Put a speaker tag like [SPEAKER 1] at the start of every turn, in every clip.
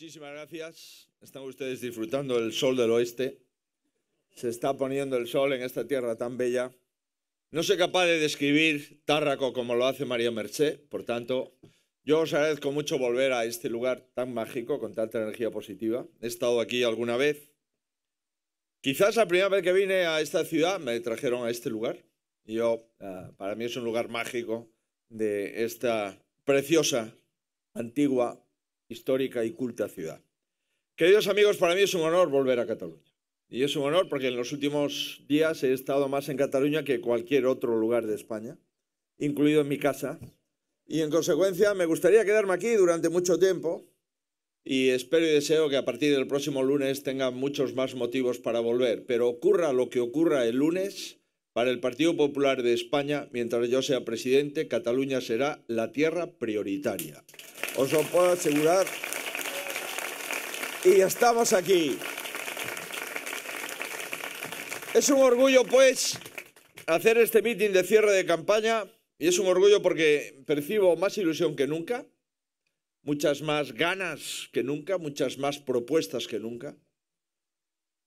[SPEAKER 1] Muchísimas gracias. Están ustedes disfrutando del sol del oeste. Se está poniendo el sol en esta tierra tan bella. No sé capaz de describir Tárraco como lo hace María Merché. por tanto, yo os agradezco mucho volver a este lugar tan mágico, con tanta energía positiva. He estado aquí alguna vez. Quizás la primera vez que vine a esta ciudad me trajeron a este lugar. yo, eh, para mí es un lugar mágico de esta preciosa, antigua histórica y culta ciudad. Queridos amigos, para mí es un honor volver a Cataluña. Y es un honor porque en los últimos días he estado más en Cataluña que cualquier otro lugar de España, incluido en mi casa. Y en consecuencia me gustaría quedarme aquí durante mucho tiempo y espero y deseo que a partir del próximo lunes tenga muchos más motivos para volver. Pero ocurra lo que ocurra el lunes, para el Partido Popular de España, mientras yo sea presidente, Cataluña será la tierra prioritaria. Os lo puedo asegurar. Y estamos aquí. Es un orgullo, pues, hacer este mitin de cierre de campaña. Y es un orgullo porque percibo más ilusión que nunca, muchas más ganas que nunca, muchas más propuestas que nunca.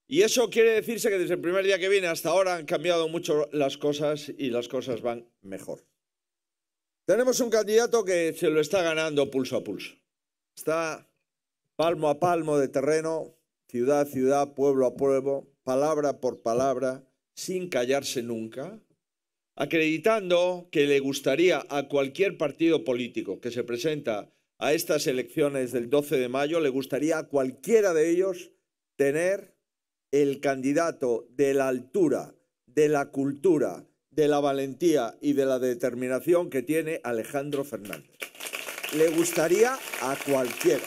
[SPEAKER 1] Y eso quiere decirse que desde el primer día que viene hasta ahora han cambiado mucho las cosas y las cosas van mejor. Tenemos un candidato que se lo está ganando pulso a pulso. Está palmo a palmo de terreno, ciudad a ciudad, pueblo a pueblo, palabra por palabra, sin callarse nunca, acreditando que le gustaría a cualquier partido político que se presenta a estas elecciones del 12 de mayo, le gustaría a cualquiera de ellos tener el candidato de la altura, de la cultura, de la valentía y de la determinación que tiene Alejandro Fernández. Le gustaría a cualquiera.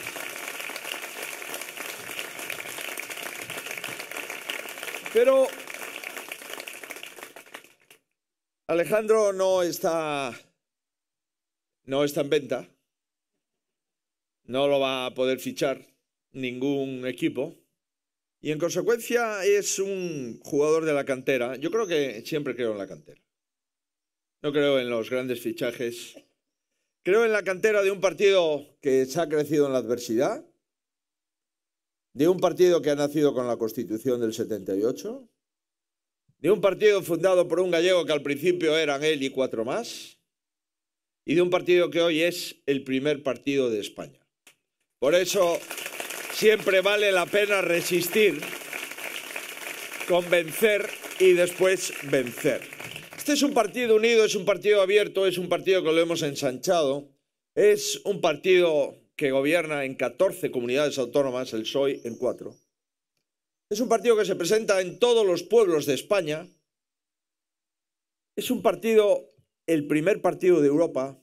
[SPEAKER 1] Pero Alejandro no está no está en venta. No lo va a poder fichar ningún equipo. Y en consecuencia es un jugador de la cantera. Yo creo que siempre creo en la cantera. No creo en los grandes fichajes. Creo en la cantera de un partido que se ha crecido en la adversidad, de un partido que ha nacido con la Constitución del 78, de un partido fundado por un gallego que al principio eran él y cuatro más, y de un partido que hoy es el primer partido de España. Por eso... Siempre vale la pena resistir, convencer y después vencer. Este es un partido unido, es un partido abierto, es un partido que lo hemos ensanchado, es un partido que gobierna en 14 comunidades autónomas, el PSOE en cuatro. Es un partido que se presenta en todos los pueblos de España. Es un partido, el primer partido de Europa,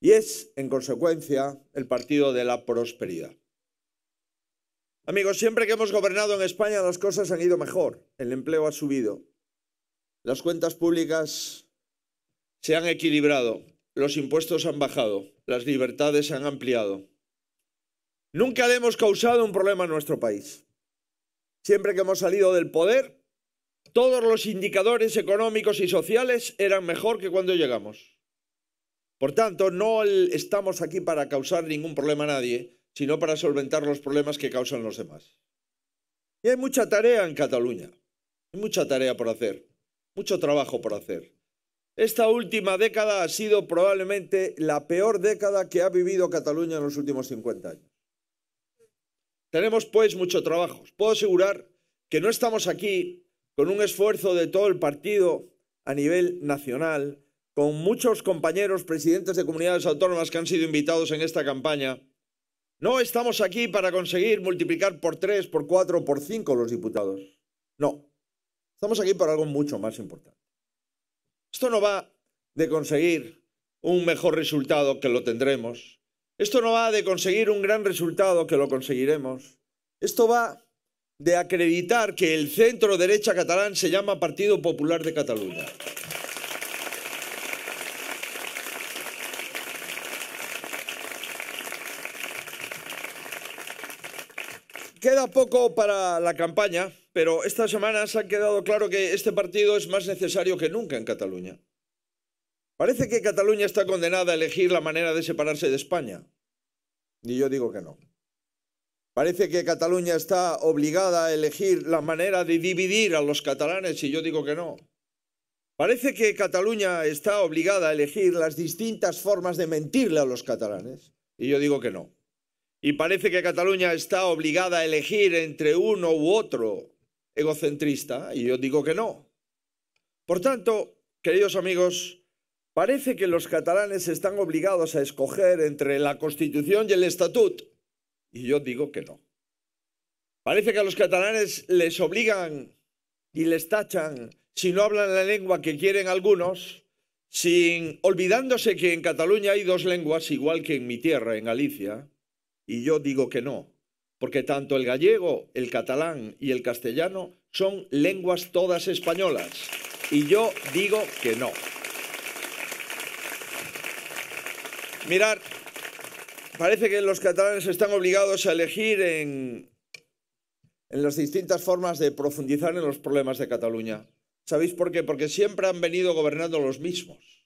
[SPEAKER 1] y es, en consecuencia, el partido de la prosperidad. Amigos, siempre que hemos gobernado en España las cosas han ido mejor. El empleo ha subido. Las cuentas públicas se han equilibrado. Los impuestos han bajado. Las libertades se han ampliado. Nunca hemos causado un problema en nuestro país. Siempre que hemos salido del poder, todos los indicadores económicos y sociales eran mejor que cuando llegamos. Por tanto, no estamos aquí para causar ningún problema a nadie, sino para solventar los problemas que causan los demás. Y hay mucha tarea en Cataluña, hay mucha tarea por hacer, mucho trabajo por hacer. Esta última década ha sido probablemente la peor década que ha vivido Cataluña en los últimos 50 años. Tenemos pues mucho trabajo. puedo asegurar que no estamos aquí con un esfuerzo de todo el partido a nivel nacional, con muchos compañeros presidentes de comunidades autónomas que han sido invitados en esta campaña no estamos aquí para conseguir multiplicar por tres, por cuatro, por cinco los diputados. No. Estamos aquí para algo mucho más importante. Esto no va de conseguir un mejor resultado que lo tendremos. Esto no va de conseguir un gran resultado que lo conseguiremos. Esto va de acreditar que el centro derecha catalán se llama Partido Popular de Cataluña. Queda poco para la campaña, pero estas semanas ha quedado claro que este partido es más necesario que nunca en Cataluña. Parece que Cataluña está condenada a elegir la manera de separarse de España. Y yo digo que no. Parece que Cataluña está obligada a elegir la manera de dividir a los catalanes y yo digo que no. Parece que Cataluña está obligada a elegir las distintas formas de mentirle a los catalanes y yo digo que no. Y parece que Cataluña está obligada a elegir entre uno u otro egocentrista, y yo digo que no. Por tanto, queridos amigos, parece que los catalanes están obligados a escoger entre la Constitución y el Estatut, y yo digo que no. Parece que a los catalanes les obligan y les tachan si no hablan la lengua que quieren algunos, sin olvidándose que en Cataluña hay dos lenguas, igual que en mi tierra, en Galicia, y yo digo que no, porque tanto el gallego, el catalán y el castellano son lenguas todas españolas. Y yo digo que no. Mirar, parece que los catalanes están obligados a elegir en, en las distintas formas de profundizar en los problemas de Cataluña. ¿Sabéis por qué? Porque siempre han venido gobernando los mismos.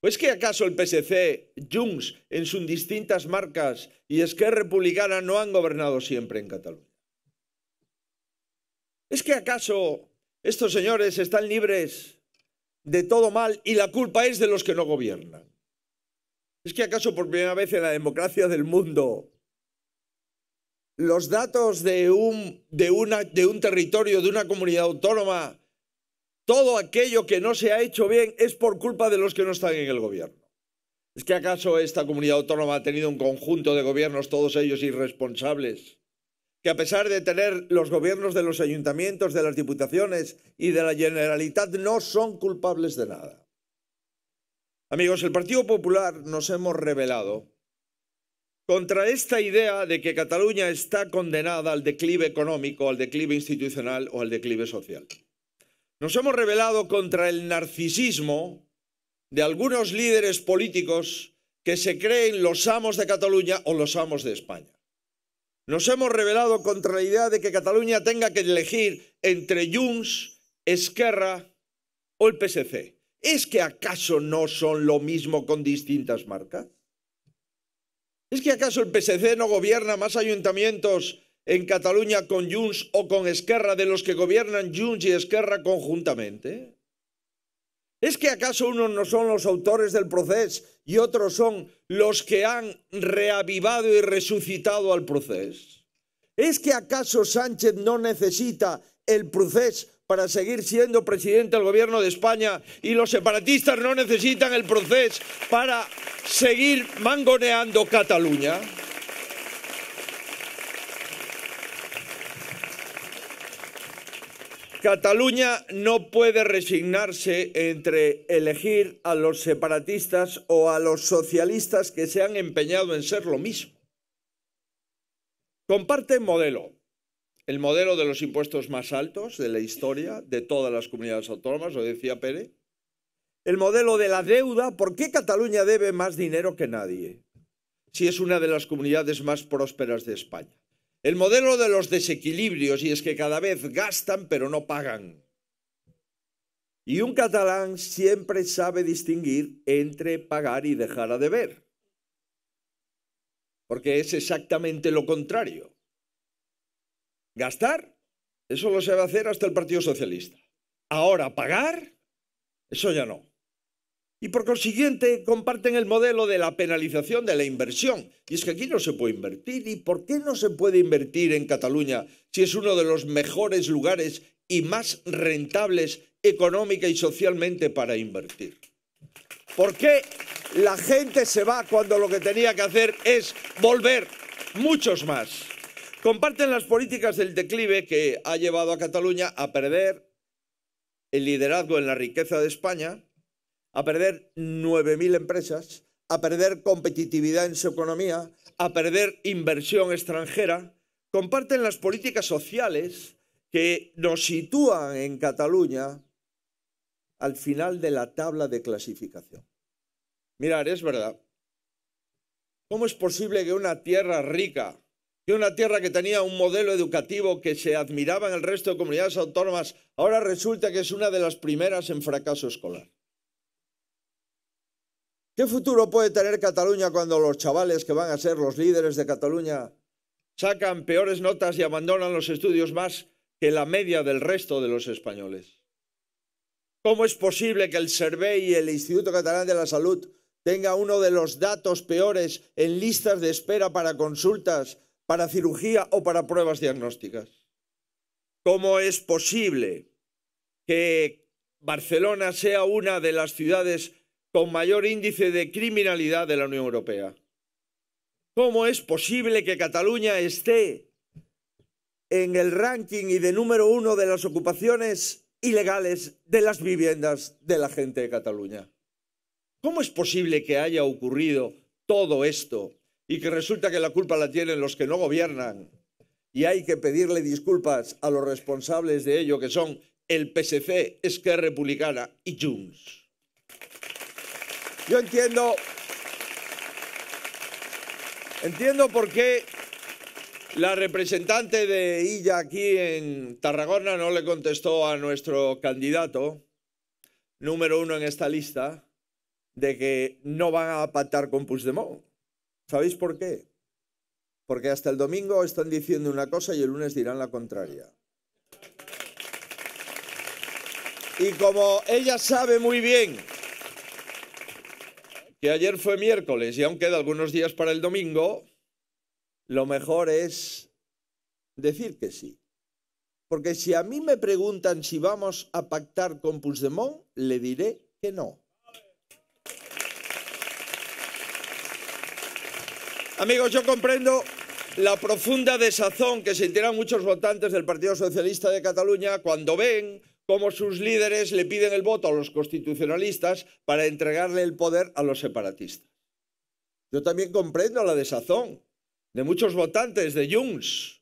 [SPEAKER 1] ¿O es pues que acaso el PSC, Junts en sus distintas marcas y es Esquerra Republicana no han gobernado siempre en Cataluña? ¿Es que acaso estos señores están libres de todo mal y la culpa es de los que no gobiernan? ¿Es que acaso por primera vez en la democracia del mundo los datos de un territorio, de una comunidad autónoma, todo aquello que no se ha hecho bien es por culpa de los que no están en el gobierno. ¿Es que acaso esta comunidad autónoma ha tenido un conjunto de gobiernos, todos ellos irresponsables, que a pesar de tener los gobiernos de los ayuntamientos, de las diputaciones y de la Generalitat, no son culpables de nada? Amigos, el Partido Popular nos hemos rebelado contra esta idea de que Cataluña está condenada al declive económico, al declive institucional o al declive social. Nos hemos rebelado contra el narcisismo de algunos líderes políticos que se creen los amos de Cataluña o los amos de España. Nos hemos rebelado contra la idea de que Cataluña tenga que elegir entre Junts, Esquerra o el PSC. ¿Es que acaso no son lo mismo con distintas marcas? ¿Es que acaso el PSC no gobierna más ayuntamientos en Cataluña con Junts o con Esquerra de los que gobiernan Junts y Esquerra conjuntamente? ¿Es que acaso unos no son los autores del proceso y otros son los que han reavivado y resucitado al proceso? ¿Es que acaso Sánchez no necesita el proceso para seguir siendo presidente del gobierno de España y los separatistas no necesitan el proceso para seguir mangoneando Cataluña? Cataluña no puede resignarse entre elegir a los separatistas o a los socialistas que se han empeñado en ser lo mismo. Comparten modelo. El modelo de los impuestos más altos de la historia de todas las comunidades autónomas, lo decía Pérez. El modelo de la deuda. ¿Por qué Cataluña debe más dinero que nadie? Si es una de las comunidades más prósperas de España. El modelo de los desequilibrios y es que cada vez gastan pero no pagan. Y un catalán siempre sabe distinguir entre pagar y dejar a deber. Porque es exactamente lo contrario. Gastar, eso lo se hacer hasta el Partido Socialista. Ahora pagar, eso ya no y por consiguiente comparten el modelo de la penalización de la inversión. Y es que aquí no se puede invertir. ¿Y por qué no se puede invertir en Cataluña si es uno de los mejores lugares y más rentables económica y socialmente para invertir? ¿Por qué la gente se va cuando lo que tenía que hacer es volver muchos más? Comparten las políticas del declive que ha llevado a Cataluña a perder el liderazgo en la riqueza de España a perder 9.000 empresas, a perder competitividad en su economía, a perder inversión extranjera, comparten las políticas sociales que nos sitúan en Cataluña al final de la tabla de clasificación. Mirar, es verdad. ¿Cómo es posible que una tierra rica, que una tierra que tenía un modelo educativo que se admiraba en el resto de comunidades autónomas, ahora resulta que es una de las primeras en fracaso escolar? ¿Qué futuro puede tener Cataluña cuando los chavales que van a ser los líderes de Cataluña sacan peores notas y abandonan los estudios más que la media del resto de los españoles? ¿Cómo es posible que el SERVEI y el Instituto Catalán de la Salud tenga uno de los datos peores en listas de espera para consultas, para cirugía o para pruebas diagnósticas? ¿Cómo es posible que Barcelona sea una de las ciudades con mayor índice de criminalidad de la Unión Europea. ¿Cómo es posible que Cataluña esté en el ranking y de número uno de las ocupaciones ilegales de las viviendas de la gente de Cataluña? ¿Cómo es posible que haya ocurrido todo esto y que resulta que la culpa la tienen los que no gobiernan y hay que pedirle disculpas a los responsables de ello, que son el PSC, Esquerra Republicana y Junts? Yo entiendo, entiendo por qué la representante de Illa aquí en Tarragona no le contestó a nuestro candidato, número uno en esta lista, de que no van a pactar con Puigdemont. ¿Sabéis por qué? Porque hasta el domingo están diciendo una cosa y el lunes dirán la contraria. Y como ella sabe muy bien que ayer fue miércoles y aún queda algunos días para el domingo, lo mejor es decir que sí. Porque si a mí me preguntan si vamos a pactar con Puigdemont, le diré que no. Amigos, yo comprendo la profunda desazón que sintieron muchos votantes del Partido Socialista de Cataluña cuando ven cómo sus líderes le piden el voto a los constitucionalistas para entregarle el poder a los separatistas. Yo también comprendo la desazón de muchos votantes de Junts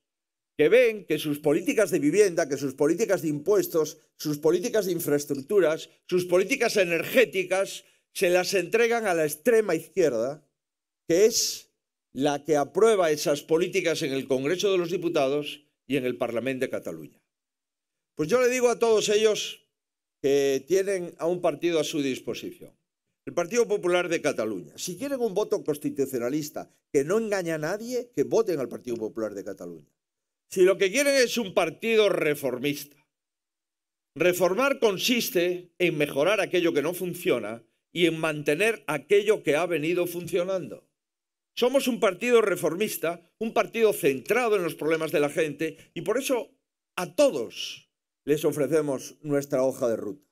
[SPEAKER 1] que ven que sus políticas de vivienda, que sus políticas de impuestos, sus políticas de infraestructuras, sus políticas energéticas, se las entregan a la extrema izquierda, que es la que aprueba esas políticas en el Congreso de los Diputados y en el Parlamento de Cataluña. Pues yo le digo a todos ellos que tienen a un partido a su disposición. El Partido Popular de Cataluña. Si quieren un voto constitucionalista que no engaña a nadie, que voten al Partido Popular de Cataluña. Si lo que quieren es un partido reformista. Reformar consiste en mejorar aquello que no funciona y en mantener aquello que ha venido funcionando. Somos un partido reformista, un partido centrado en los problemas de la gente y por eso a todos les ofrecemos nuestra hoja de ruta.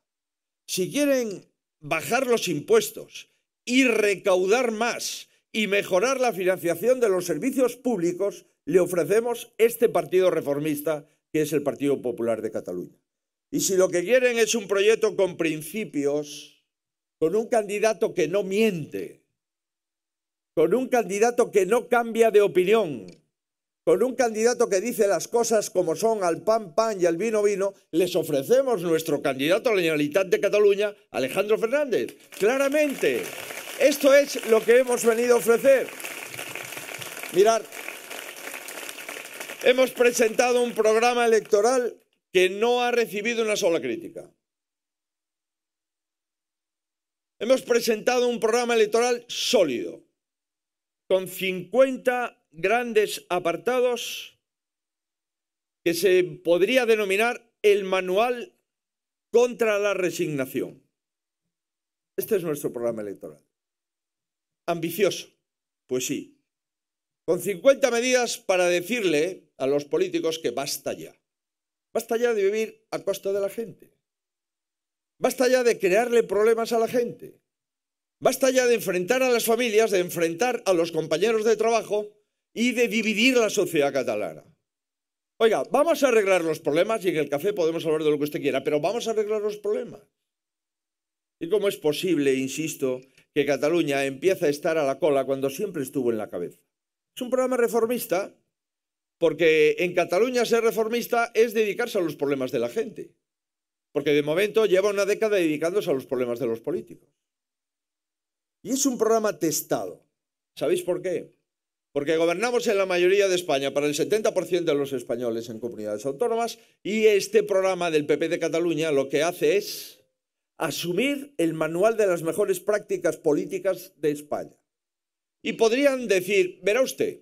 [SPEAKER 1] Si quieren bajar los impuestos y recaudar más y mejorar la financiación de los servicios públicos, le ofrecemos este partido reformista que es el Partido Popular de Cataluña. Y si lo que quieren es un proyecto con principios, con un candidato que no miente, con un candidato que no cambia de opinión, con un candidato que dice las cosas como son al pan pan y al vino vino, les ofrecemos nuestro candidato a la Generalitat de Cataluña, Alejandro Fernández. Claramente, esto es lo que hemos venido a ofrecer. Mirad, hemos presentado un programa electoral que no ha recibido una sola crítica. Hemos presentado un programa electoral sólido, con 50 grandes apartados que se podría denominar el manual contra la resignación. Este es nuestro programa electoral. Ambicioso, pues sí. Con 50 medidas para decirle a los políticos que basta ya. Basta ya de vivir a costa de la gente. Basta ya de crearle problemas a la gente. Basta ya de enfrentar a las familias, de enfrentar a los compañeros de trabajo y de dividir la sociedad catalana. Oiga, vamos a arreglar los problemas y en el café podemos hablar de lo que usted quiera, pero vamos a arreglar los problemas. ¿Y cómo es posible, insisto, que Cataluña empiece a estar a la cola cuando siempre estuvo en la cabeza? Es un programa reformista, porque en Cataluña ser reformista es dedicarse a los problemas de la gente, porque de momento lleva una década dedicándose a los problemas de los políticos. Y es un programa testado. ¿Sabéis por qué? porque gobernamos en la mayoría de España, para el 70% de los españoles en comunidades autónomas, y este programa del PP de Cataluña lo que hace es asumir el manual de las mejores prácticas políticas de España. Y podrían decir, verá usted,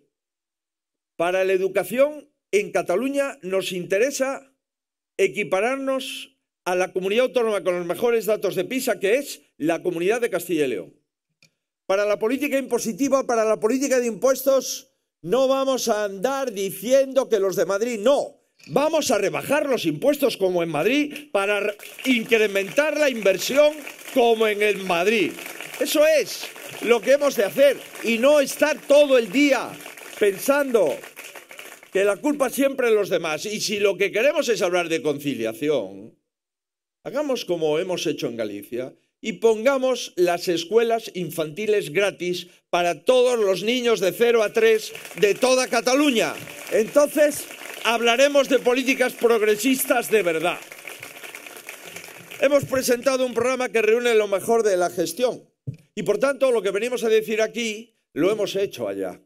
[SPEAKER 1] para la educación en Cataluña nos interesa equipararnos a la comunidad autónoma con los mejores datos de PISA, que es la comunidad de Castilla y León para la política impositiva, para la política de impuestos, no vamos a andar diciendo que los de Madrid no. Vamos a rebajar los impuestos como en Madrid para incrementar la inversión como en el Madrid. Eso es lo que hemos de hacer y no estar todo el día pensando que la culpa siempre es los demás. Y si lo que queremos es hablar de conciliación, hagamos como hemos hecho en Galicia, y pongamos las escuelas infantiles gratis para todos los niños de 0 a 3 de toda Cataluña. Entonces hablaremos de políticas progresistas de verdad. Hemos presentado un programa que reúne lo mejor de la gestión y por tanto lo que venimos a decir aquí lo hemos hecho allá.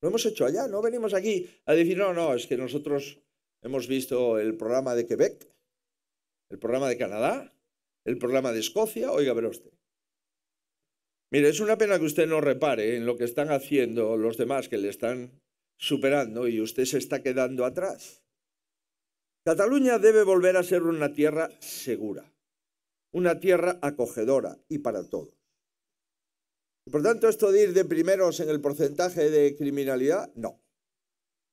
[SPEAKER 1] Lo hemos hecho allá, no venimos aquí a decir, no, no, es que nosotros hemos visto el programa de Quebec, el programa de Canadá, el programa de Escocia, oiga, pero usted. Mire, es una pena que usted no repare en lo que están haciendo los demás que le están superando y usted se está quedando atrás. Cataluña debe volver a ser una tierra segura, una tierra acogedora y para todos. Por tanto, esto de ir de primeros en el porcentaje de criminalidad, no.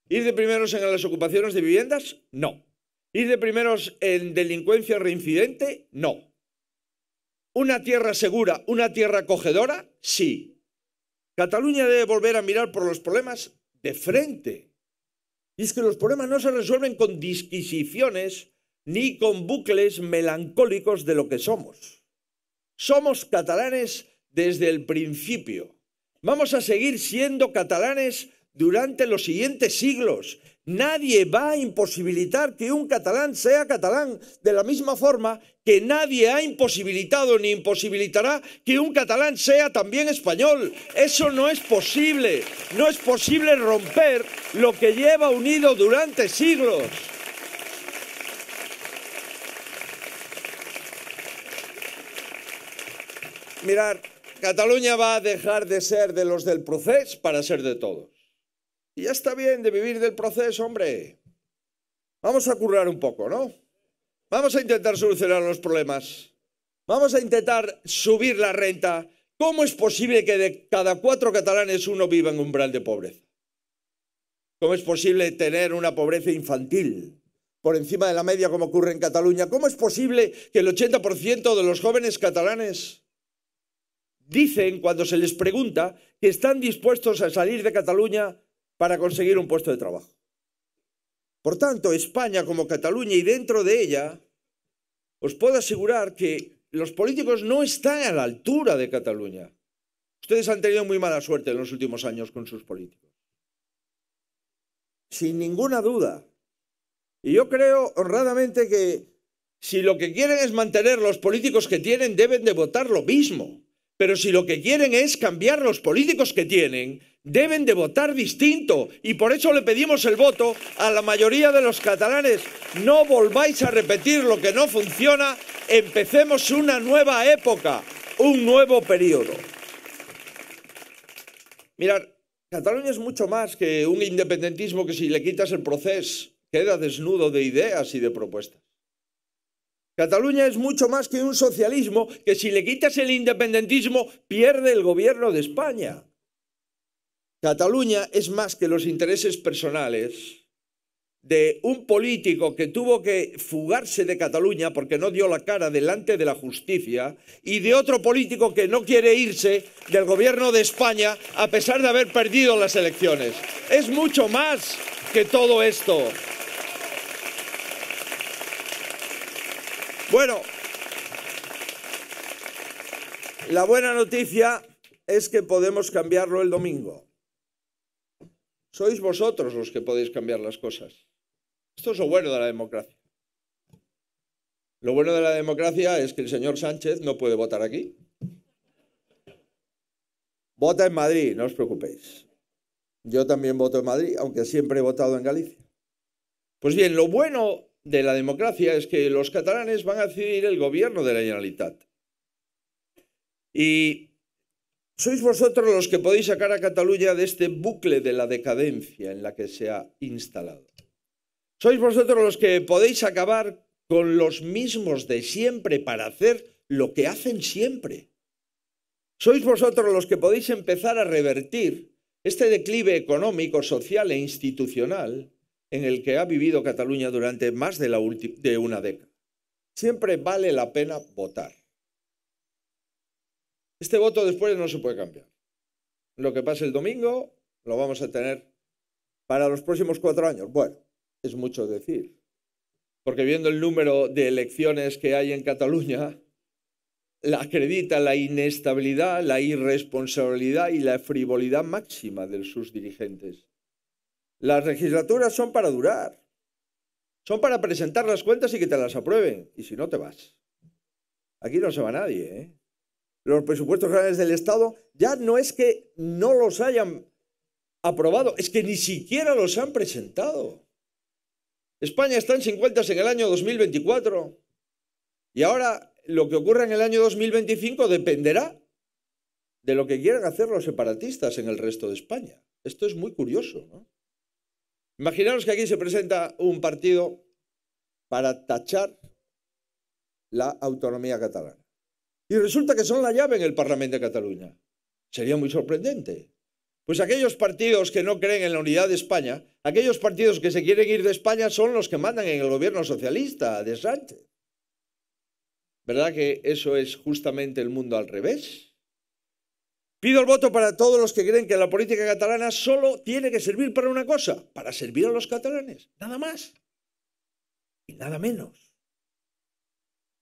[SPEAKER 1] Ir de primeros en las ocupaciones de viviendas, no. Ir de primeros en delincuencia reincidente, no. ¿Una tierra segura, una tierra acogedora? Sí. Cataluña debe volver a mirar por los problemas de frente. Y es que los problemas no se resuelven con disquisiciones ni con bucles melancólicos de lo que somos. Somos catalanes desde el principio. Vamos a seguir siendo catalanes durante los siguientes siglos Nadie va a imposibilitar que un catalán sea catalán, de la misma forma que nadie ha imposibilitado ni imposibilitará que un catalán sea también español. Eso no es posible. No es posible romper lo que lleva unido durante siglos. Mirar, Cataluña va a dejar de ser de los del proceso para ser de todos. Y ya está bien de vivir del proceso, hombre. Vamos a currar un poco, ¿no? Vamos a intentar solucionar los problemas. Vamos a intentar subir la renta. ¿Cómo es posible que de cada cuatro catalanes uno viva en umbral de pobreza? ¿Cómo es posible tener una pobreza infantil por encima de la media como ocurre en Cataluña? ¿Cómo es posible que el 80% de los jóvenes catalanes dicen cuando se les pregunta que están dispuestos a salir de Cataluña para conseguir un puesto de trabajo. Por tanto, España como Cataluña y dentro de ella, os puedo asegurar que los políticos no están a la altura de Cataluña. Ustedes han tenido muy mala suerte en los últimos años con sus políticos. Sin ninguna duda. Y yo creo honradamente que si lo que quieren es mantener los políticos que tienen, deben de votar lo mismo. Pero si lo que quieren es cambiar los políticos que tienen, deben de votar distinto y por eso le pedimos el voto a la mayoría de los catalanes. No volváis a repetir lo que no funciona, empecemos una nueva época, un nuevo periodo. Mirad, Cataluña es mucho más que un independentismo que si le quitas el proceso queda desnudo de ideas y de propuestas. Cataluña es mucho más que un socialismo que si le quitas el independentismo pierde el gobierno de España. Cataluña es más que los intereses personales de un político que tuvo que fugarse de Cataluña porque no dio la cara delante de la justicia y de otro político que no quiere irse del gobierno de España a pesar de haber perdido las elecciones. Es mucho más que todo esto. Bueno, la buena noticia es que podemos cambiarlo el domingo. Sois vosotros los que podéis cambiar las cosas. Esto es lo bueno de la democracia. Lo bueno de la democracia es que el señor Sánchez no puede votar aquí. Vota en Madrid, no os preocupéis. Yo también voto en Madrid, aunque siempre he votado en Galicia. Pues bien, lo bueno de la democracia es que los catalanes van a decidir el gobierno de la Generalitat. Y sois vosotros los que podéis sacar a Cataluña de este bucle de la decadencia en la que se ha instalado. Sois vosotros los que podéis acabar con los mismos de siempre para hacer lo que hacen siempre. Sois vosotros los que podéis empezar a revertir este declive económico, social e institucional en el que ha vivido Cataluña durante más de, de una década. Siempre vale la pena votar. Este voto después no se puede cambiar. Lo que pase el domingo lo vamos a tener para los próximos cuatro años. Bueno, es mucho decir, porque viendo el número de elecciones que hay en Cataluña, la acredita la inestabilidad, la irresponsabilidad y la frivolidad máxima de sus dirigentes. Las legislaturas son para durar, son para presentar las cuentas y que te las aprueben, y si no te vas. Aquí no se va nadie, ¿eh? los presupuestos generales del Estado, ya no es que no los hayan aprobado, es que ni siquiera los han presentado. España está en 50 en el año 2024 y ahora lo que ocurra en el año 2025 dependerá de lo que quieran hacer los separatistas en el resto de España. Esto es muy curioso. ¿no? Imaginaros que aquí se presenta un partido para tachar la autonomía catalana. Y resulta que son la llave en el Parlamento de Cataluña. Sería muy sorprendente. Pues aquellos partidos que no creen en la unidad de España, aquellos partidos que se quieren ir de España son los que mandan en el gobierno socialista de Sánchez. ¿Verdad que eso es justamente el mundo al revés? Pido el voto para todos los que creen que la política catalana solo tiene que servir para una cosa, para servir a los catalanes, nada más y nada menos.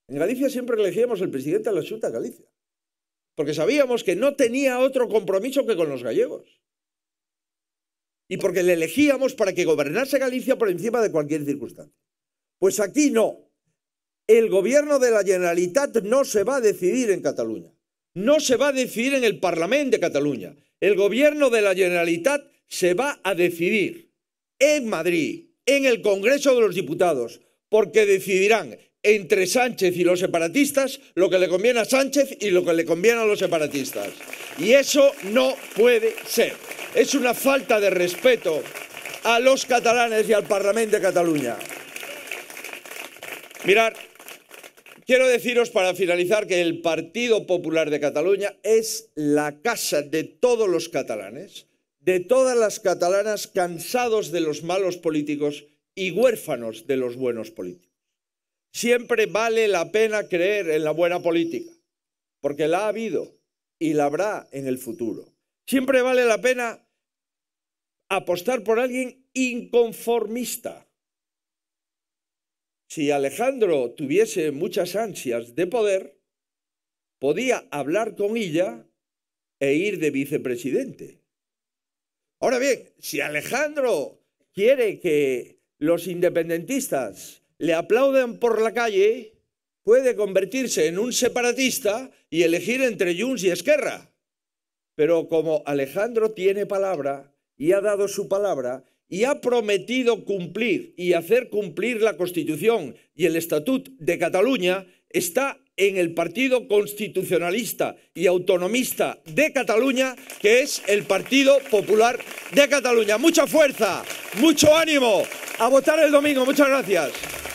[SPEAKER 1] En Galicia siempre elegíamos el presidente de la Junta de Galicia, porque sabíamos que no tenía otro compromiso que con los gallegos. Y porque le elegíamos para que gobernase Galicia por encima de cualquier circunstancia. Pues aquí no. El gobierno de la Generalitat no se va a decidir en Cataluña. No se va a decidir en el Parlamento de Cataluña. El gobierno de la Generalitat se va a decidir en Madrid, en el Congreso de los Diputados, porque decidirán entre Sánchez y los separatistas lo que le conviene a Sánchez y lo que le conviene a los separatistas. Y eso no puede ser. Es una falta de respeto a los catalanes y al Parlamento de Cataluña. Mirar, quiero deciros para finalizar que el Partido Popular de Cataluña es la casa de todos los catalanes, de todas las catalanas cansados de los malos políticos y huérfanos de los buenos políticos. Siempre vale la pena creer en la buena política, porque la ha habido y la habrá en el futuro. Siempre vale la pena apostar por alguien inconformista. Si Alejandro tuviese muchas ansias de poder, podía hablar con ella e ir de vicepresidente. Ahora bien, si Alejandro quiere que los independentistas le aplauden por la calle, puede convertirse en un separatista y elegir entre Junts y Esquerra. Pero como Alejandro tiene palabra y ha dado su palabra y ha prometido cumplir y hacer cumplir la Constitución y el Estatut de Cataluña, está en el Partido Constitucionalista y Autonomista de Cataluña, que es el Partido Popular de Cataluña. Mucha fuerza, mucho ánimo. A votar el domingo. Muchas gracias.